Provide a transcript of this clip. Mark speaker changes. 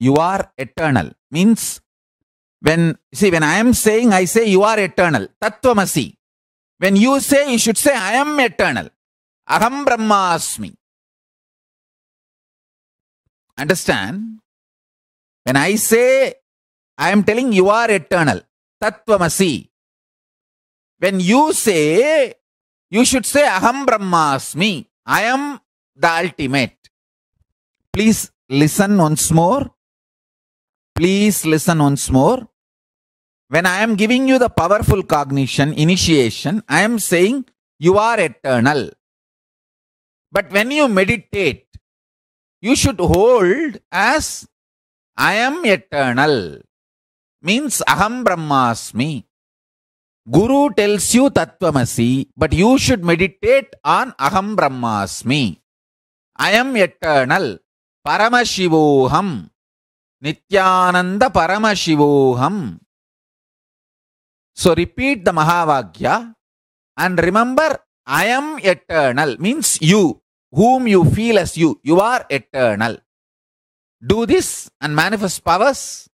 Speaker 1: you are eternal. Means when see when I am saying I say you are eternal. Tattvamasi.
Speaker 2: When you say you should say I am eternal. Aham Brahma Asmi. Understand? When I say I am telling you are eternal. Tattvamasi. When you
Speaker 1: say you should say Aham Brahma Asmi. I am the ultimate. Please listen once more. Please listen once more. When I am giving you the powerful cognition initiation, I am saying you are eternal. But when you meditate, you should hold as I am eternal. Means Aham Brahmasmi. Guru tells you Tattvamasi, but you should meditate on Aham Brahmasmi. I am eternal. Paramashivoham. Nityananda பரமசிவோகம் So repeat the Mahavagya and remember, I am eternal means you, whom you feel as you.
Speaker 2: You are eternal. Do this and manifest powers